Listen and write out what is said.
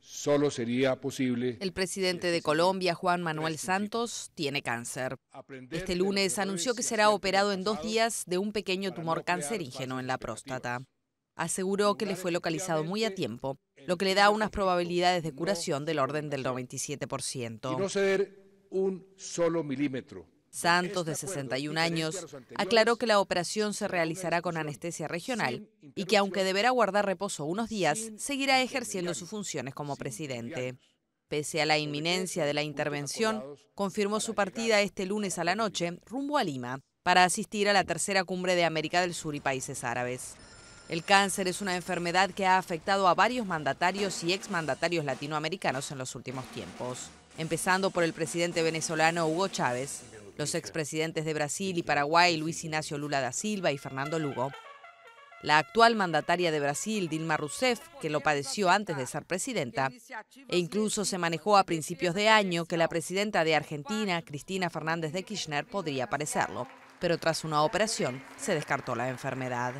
solo sería posible. El presidente de Colombia, Juan Manuel Santos, tiene cáncer. Este lunes anunció que será operado en dos días de un pequeño tumor cancerígeno en la próstata. Aseguró que le fue localizado muy a tiempo, lo que le da unas probabilidades de curación del orden del 97%. un solo milímetro. Santos, este de 61 años, aclaró que la operación se realizará con anestesia regional y que aunque deberá guardar reposo unos días, seguirá ejerciendo sus funciones como presidente. Pese a la inminencia de la intervención, confirmó su partida este lunes a la noche rumbo a Lima para asistir a la tercera cumbre de América del Sur y países árabes. El cáncer es una enfermedad que ha afectado a varios mandatarios y exmandatarios latinoamericanos en los últimos tiempos, empezando por el presidente venezolano Hugo Chávez, los expresidentes de Brasil y Paraguay Luis Ignacio Lula da Silva y Fernando Lugo, la actual mandataria de Brasil, Dilma Rousseff, que lo padeció antes de ser presidenta, e incluso se manejó a principios de año que la presidenta de Argentina, Cristina Fernández de Kirchner, podría parecerlo, pero tras una operación se descartó la enfermedad.